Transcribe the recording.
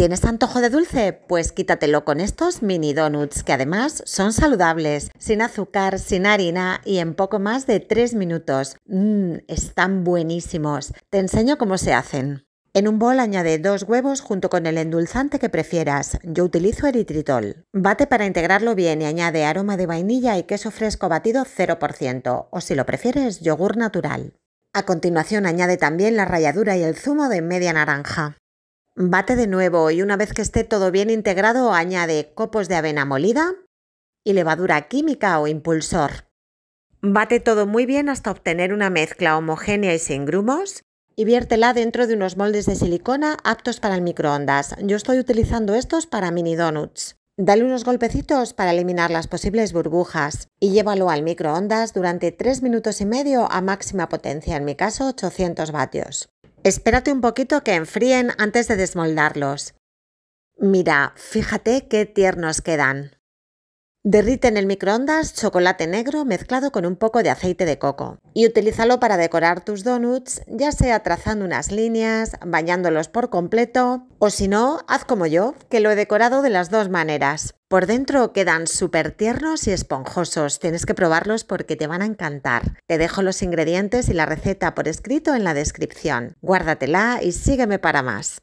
¿Tienes antojo de dulce? Pues quítatelo con estos mini donuts que además son saludables, sin azúcar, sin harina y en poco más de 3 minutos. Mmm, están buenísimos. Te enseño cómo se hacen. En un bol añade dos huevos junto con el endulzante que prefieras. Yo utilizo eritritol. Bate para integrarlo bien y añade aroma de vainilla y queso fresco batido 0% o si lo prefieres yogur natural. A continuación añade también la ralladura y el zumo de media naranja. Bate de nuevo y una vez que esté todo bien integrado añade copos de avena molida y levadura química o impulsor. Bate todo muy bien hasta obtener una mezcla homogénea y sin grumos y viértela dentro de unos moldes de silicona aptos para el microondas. Yo estoy utilizando estos para mini donuts. Dale unos golpecitos para eliminar las posibles burbujas y llévalo al microondas durante 3 minutos y medio a máxima potencia, en mi caso 800 vatios. Espérate un poquito que enfríen antes de desmoldarlos. Mira, fíjate qué tiernos quedan. Derrite en el microondas chocolate negro mezclado con un poco de aceite de coco y utilízalo para decorar tus donuts, ya sea trazando unas líneas, bañándolos por completo o si no, haz como yo, que lo he decorado de las dos maneras. Por dentro quedan súper tiernos y esponjosos, tienes que probarlos porque te van a encantar. Te dejo los ingredientes y la receta por escrito en la descripción. Guárdatela y sígueme para más.